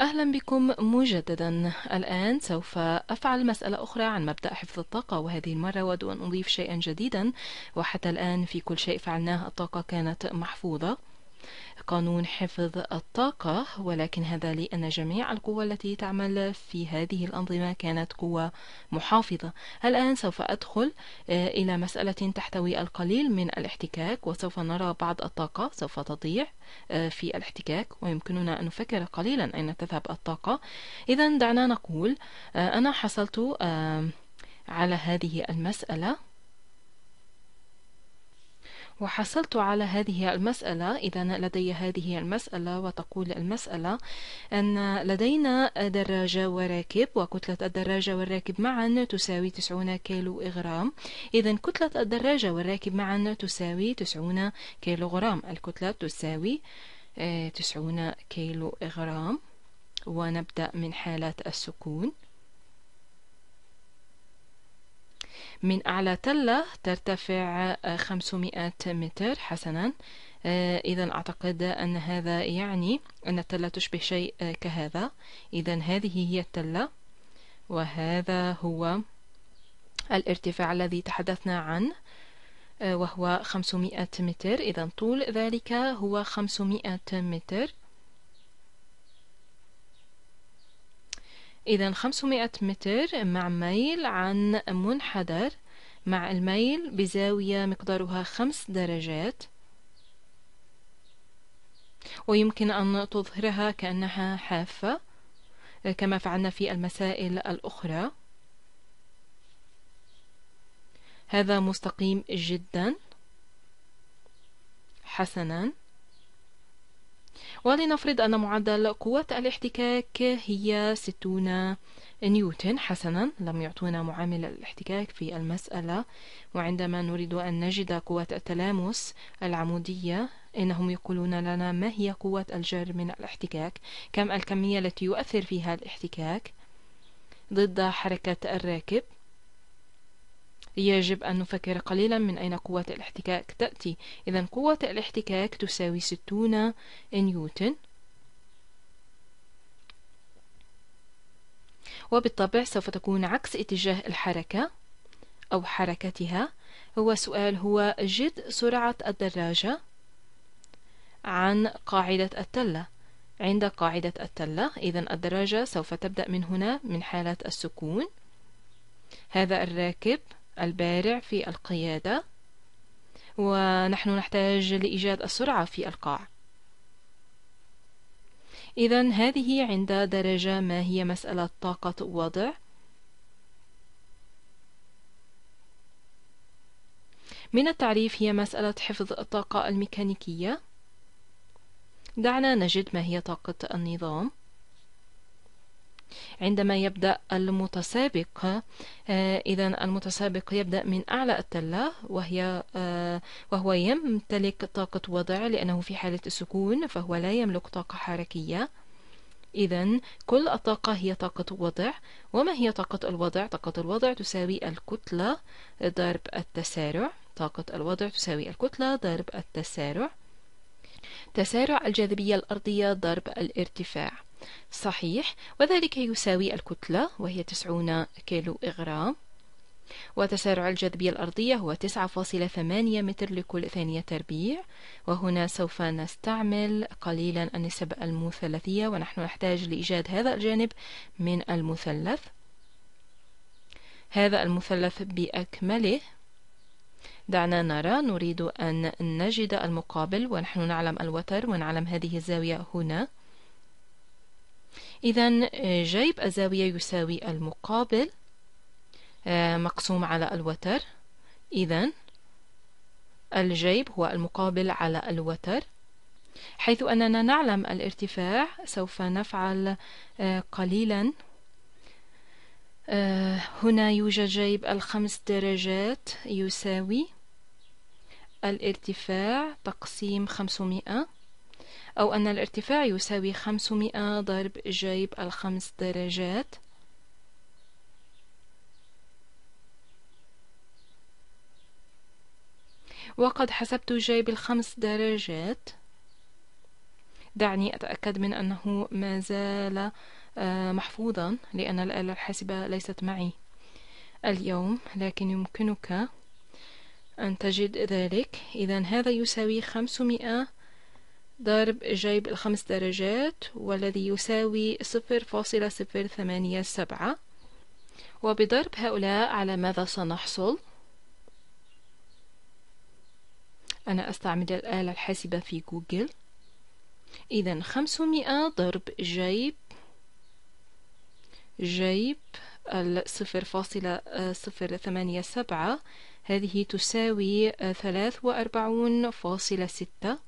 أهلا بكم مجددا الآن سوف أفعل مسألة أخرى عن مبدأ حفظ الطاقة وهذه المرة ود أن أضيف شيئا جديدا وحتى الآن في كل شيء فعلناه الطاقة كانت محفوظة قانون حفظ الطاقة ولكن هذا لأن جميع القوى التي تعمل في هذه الأنظمة كانت قوى محافظة الآن سوف أدخل آه، إلى مسألة تحتوي القليل من الاحتكاك وسوف نرى بعض الطاقة سوف تضيع آه، في الاحتكاك ويمكننا أن نفكر قليلا أين تذهب الطاقة إذا دعنا نقول آه، أنا حصلت على هذه المسألة وحصلت على هذه المسألة إذا لدي هذه المسألة وتقول المسألة أن لدينا دراجة وراكب وكتلة الدراجة والراكب معا تساوي 90 كيلو إغرام إذا كتلة الدراجة والراكب معا تساوي 90 كيلو غرام الكتلة تساوي 90 آه، كيلو إغرام ونبدأ من حالة السكون من أعلى تلة ترتفع 500 متر حسنا آه، إذا أعتقد أن هذا يعني أن التلة تشبه شيء آه، كهذا إذا هذه هي التلة وهذا هو الارتفاع الذي تحدثنا عنه آه، وهو 500 متر إذا طول ذلك هو 500 متر إذا 500 متر مع ميل عن منحدر مع الميل بزاوية مقدارها خمس درجات ويمكن أن تظهرها كأنها حافة كما فعلنا في المسائل الأخرى هذا مستقيم جدا حسنا ولنفرض أن معدل قوة الاحتكاك هي 60 نيوتن حسنا لم يعطونا معامل الاحتكاك في المسألة وعندما نريد أن نجد قوة التلامس العمودية إنهم يقولون لنا ما هي قوة الجر من الاحتكاك كم الكمية التي يؤثر فيها الاحتكاك ضد حركة الراكب يجب أن نفكر قليلا من أين قوة الاحتكاك تأتي إذا قوة الاحتكاك تساوي 60 نيوتن وبالطبع سوف تكون عكس اتجاه الحركة أو حركتها هو سؤال هو جد سرعة الدراجة عن قاعدة التلة عند قاعدة التلة إذا الدراجة سوف تبدأ من هنا من حالة السكون هذا الراكب البارع في القيادة ونحن نحتاج لإيجاد السرعة في القاع إذا هذه عند درجة ما هي مسألة طاقة وضع من التعريف هي مسألة حفظ الطاقة الميكانيكية دعنا نجد ما هي طاقة النظام عندما يبدأ المتسابق آه، إذا المتسابق يبدأ من أعلى التلة وهي آه، وهو يمتلك طاقة وضع لأنه في حالة السكون فهو لا يملك طاقة حركية إذا كل الطاقة هي طاقة وضع وما هي طاقة الوضع؟ طاقة الوضع تساوي الكتلة ضرب التسارع طاقة الوضع تساوي الكتلة ضرب التسارع تسارع الجاذبية الأرضية ضرب الارتفاع صحيح وذلك يساوي الكتلة وهي 90 كيلو إغرام وتسارع الجاذبية الأرضية هو 9.8 متر لكل ثانية تربيع وهنا سوف نستعمل قليلا النسب المثلثية ونحن نحتاج لإيجاد هذا الجانب من المثلث هذا المثلث بأكمله دعنا نرى نريد أن نجد المقابل ونحن نعلم الوتر ونعلم هذه الزاوية هنا إذا آه، جيب الزاوية يساوي المقابل آه، مقسوم على الوتر إذا الجيب هو المقابل على الوتر حيث أننا نعلم الارتفاع سوف نفعل آه، قليلا هنا يوجد جيب الخمس درجات يساوي الارتفاع تقسيم خمسمائة أو أن الارتفاع يساوي 500 ضرب جيب الخمس درجات وقد حسبت جيب الخمس درجات دعني أتأكد من أنه ما زال آه، محفوظا لأن الآلة الحاسبة ليست معي اليوم لكن يمكنك أن تجد ذلك إذا هذا يساوي 500 ضرب جيب الخمس درجات والذي يساوي صفر فاصلة صفر ثمانية سبعة وبضرب هؤلاء على ماذا سنحصل؟ أنا أستعمل الآلة الحاسبة في جوجل إذا خمسمائة ضرب جيب جيب الصفر فاصلة آه، صفر ثمانية سبعة هذه تساوي ثلاث وأربعون فاصلة ستة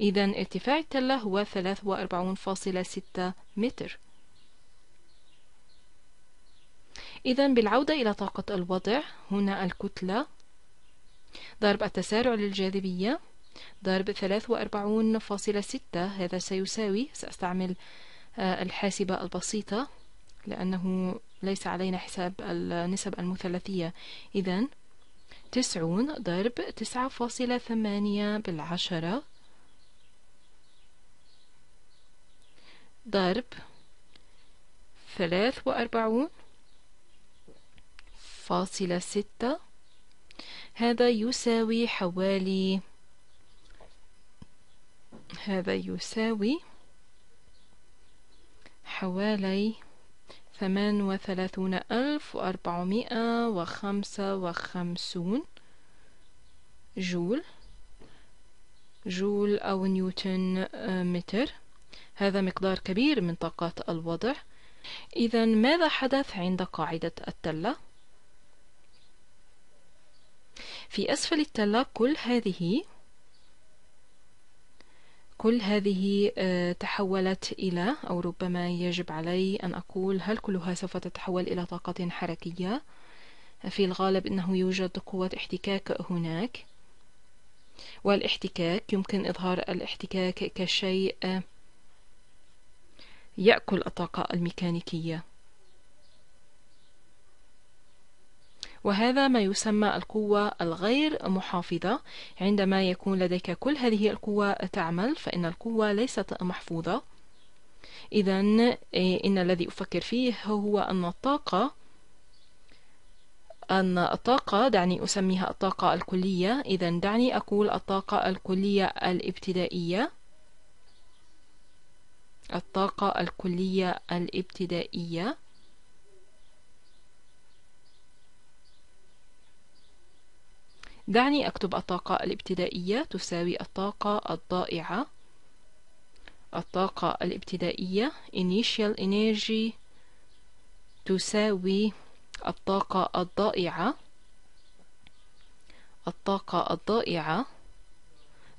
إذا ارتفاع التلة هو 43.6 متر إذا بالعودة إلى طاقة الوضع هنا الكتلة ضرب التسارع للجاذبية ضرب 43.6 هذا سيساوي سأستعمل آه، الحاسبة البسيطة لأنه ليس علينا حساب النسب المثلثية إذا تسعون ضرب تسعة فاصلة ثمانية بالعشرة ضرب ثلاث وأربعون فاصلة ستة هذا يساوي حوالي هذا يساوي حوالي ثمان وثلاثون ألف وأربعمائة وخمسة وخمسون جول جول أو نيوتن آه، متر هذا مقدار كبير من طاقات الوضع إذا ماذا حدث عند قاعدة التلة؟ في أسفل التلة كل هذه كل هذه آه، تحولت إلى أو ربما يجب علي أن أقول هل كلها سوف تتحول إلى طاقة حركية؟ في الغالب أنه يوجد قوة احتكاك هناك والاحتكاك يمكن إظهار الاحتكاك كشيء آه، يأكل الطاقة الميكانيكية وهذا ما يسمى القوة الغير محافظة عندما يكون لديك كل هذه القوة تعمل فإن القوة ليست محفوظة إذا إيه، إن الذي أفكر فيه هو أن الطاقة أن الطاقة دعني أسميها الطاقة الكلية إذا دعني أقول الطاقة الكلية الابتدائية الطاقة الكلية الابتدائية دعني أكتب الطاقة الابتدائية تساوي الطاقة الضائعة الطاقة الابتدائية initial energy تساوي الطاقة الضائعة الطاقة الضائعة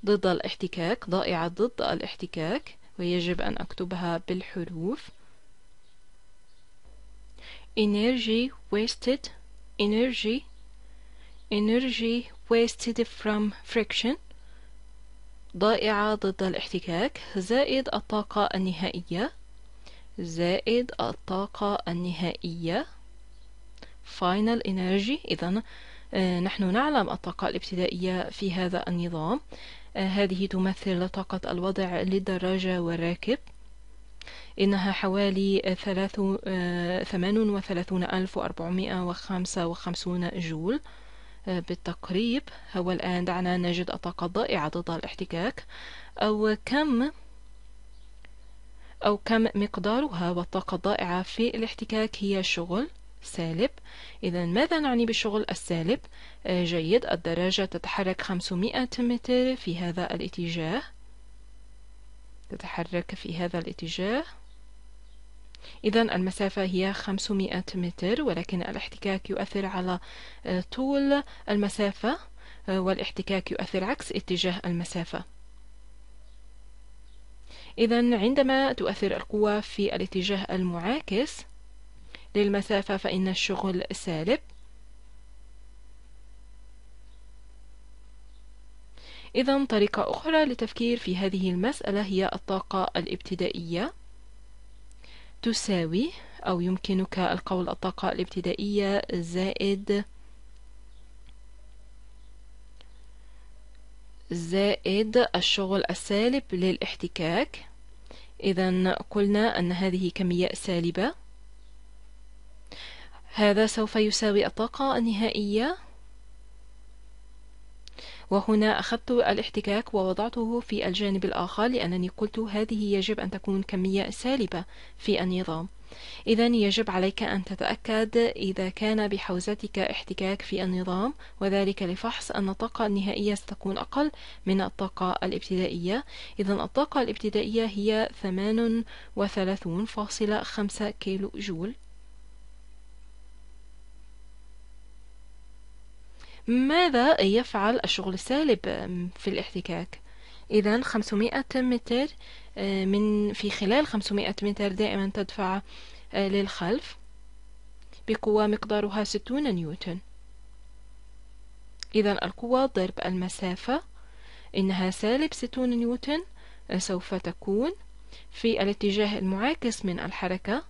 ضد الاحتكاك ضائعة ضد الاحتكاك ويجب أن أكتبها بالحروف energy wasted energy energy wasted from friction ضائعة ضد الاحتكاك زائد الطاقة النهائية زائد الطاقة النهائية final energy إذا آه، نحن نعلم الطاقة الابتدائية في هذا النظام هذه تمثل طاقة الوضع للدراجة والراكب إنها حوالي آه، ثمان وثلاثون ألف وخمسون جول آه، بالتقريب هو الآن دعنا نجد الطاقة الضائعة ضد الاحتكاك أو كم أو كم مقدارها والطاقة الضائعة في الاحتكاك هي الشغل سالب إذا ماذا نعني بالشغل السالب؟ آه، جيد الدراجة تتحرك 500 متر في هذا الاتجاه تتحرك في هذا الاتجاه إذا المسافة هي 500 متر ولكن الاحتكاك يؤثر على آه، طول المسافة آه، والاحتكاك يؤثر عكس اتجاه المسافة إذا عندما تؤثر القوة في الاتجاه المعاكس للمسافة فإن الشغل سالب إذا طريقة أخرى لتفكير في هذه المسألة هي الطاقة الابتدائية تساوي أو يمكنك القول الطاقة الابتدائية زائد زائد الشغل السالب للاحتكاك إذا قلنا أن هذه كمية سالبة هذا سوف يساوي الطاقة النهائية وهنا أخذت الاحتكاك ووضعته في الجانب الآخر لأنني قلت هذه يجب أن تكون كمية سالبة في النظام إذا يجب عليك أن تتأكد إذا كان بحوزتك احتكاك في النظام وذلك لفحص أن الطاقة النهائية ستكون أقل من الطاقة الابتدائية إذا الطاقة الابتدائية هي 38.5 كيلو جول ماذا يفعل الشغل السالب في الاحتكاك إذا 500 متر آه، من في خلال 500 متر دائما تدفع آه، للخلف بقوة مقدارها 60 نيوتن إذا القوة ضرب المسافة إنها سالب 60 نيوتن آه، سوف تكون في الاتجاه المعاكس من الحركة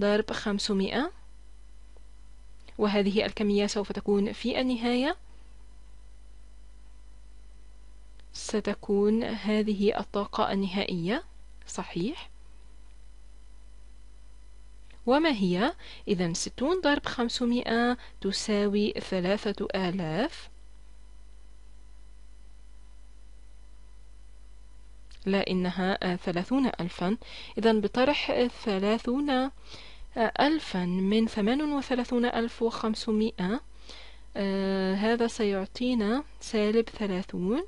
ضرب 500 وهذه الكمية سوف تكون في النهاية ستكون هذه الطاقة النهائية صحيح وما هي؟ إذا ستون ضرب خمسمائة تساوي ثلاثة آلاف لا إنها ثلاثون ألفا إذا بطرح ثلاثون ألفا من ثمان وثلاثون ألف وخمسمائة آه، هذا سيعطينا سالب ثلاثون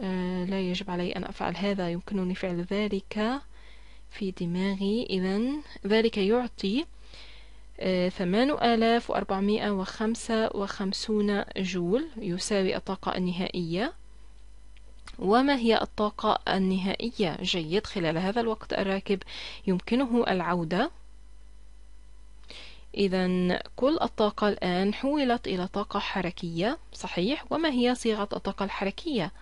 آه، لا يجب علي أن أفعل هذا يمكنني فعل ذلك في دماغي إذا ذلك يعطي آه، ثمان آلاف وأربعمائة وخمسة وخمسون جول يساوي الطاقة النهائية وما هي الطاقة النهائية؟ جيد خلال هذا الوقت الراكب يمكنه العودة إذا كل الطاقة الآن حولت إلى طاقة حركية صحيح وما هي صيغة الطاقة الحركية؟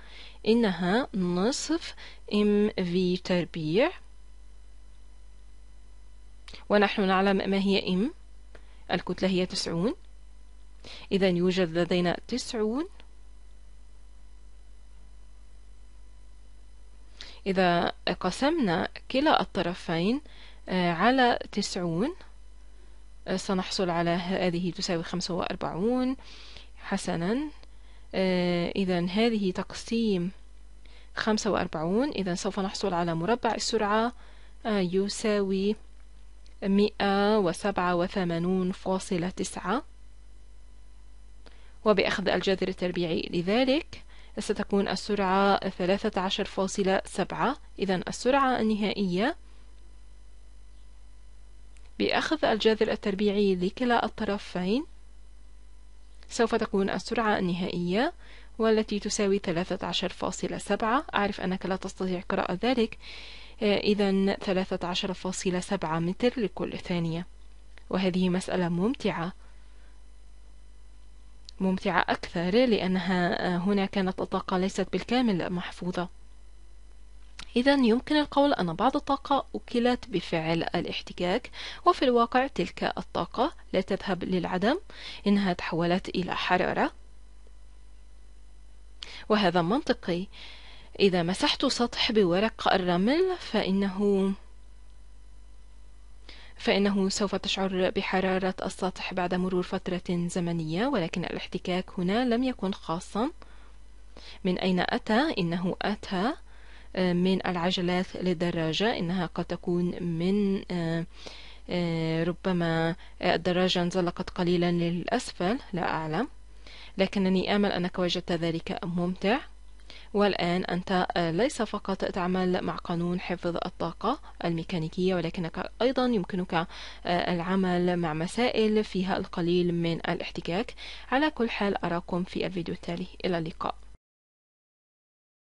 إنها نصف إم في تربيع ونحن نعلم ما هي إم الكتلة هي تسعون إذا يوجد لدينا تسعون إذا قسمنا كلا الطرفين آه، على تسعون سنحصل على هذه تساوي خمسة وأربعون حسنا آه، إذا هذه تقسيم خمسة وأربعون إذا سوف نحصل على مربع السرعة آه، يساوي مئة وسبعة وثمانون فاصلة تسعة وبأخذ الجذر التربيعي لذلك ستكون السرعة ثلاثة عشر فاصلة سبعة إذا السرعة النهائية بأخذ الجذر التربيعي لكلا الطرفين سوف تكون السرعة النهائية والتي تساوي 13.7 أعرف أنك لا تستطيع قراءة ذلك آه، إذا 13.7 متر لكل ثانية وهذه مسألة ممتعة ممتعة أكثر لأنها آه، هنا كانت الطاقة ليست بالكامل محفوظة إذا يمكن القول أن بعض الطاقة أكلت بفعل الاحتكاك وفي الواقع تلك الطاقة لا تذهب للعدم إنها تحولت إلى حرارة وهذا منطقي إذا مسحت سطح بورق الرمل فإنه فإنه سوف تشعر بحرارة السطح بعد مرور فترة زمنية ولكن الاحتكاك هنا لم يكن خاصا من أين أتى؟ إنه أتى آه، من العجلات للدراجة إنها قد تكون من آه، آه، ربما الدراجة انزلقت قليلا للأسفل لا أعلم لكنني آمل أنك وجدت ذلك ممتع والآن أنت ليس فقط تعمل مع قانون حفظ الطاقة الميكانيكية ولكنك أيضا يمكنك العمل مع مسائل فيها القليل من الاحتكاك على كل حال أراكم في الفيديو التالي إلى اللقاء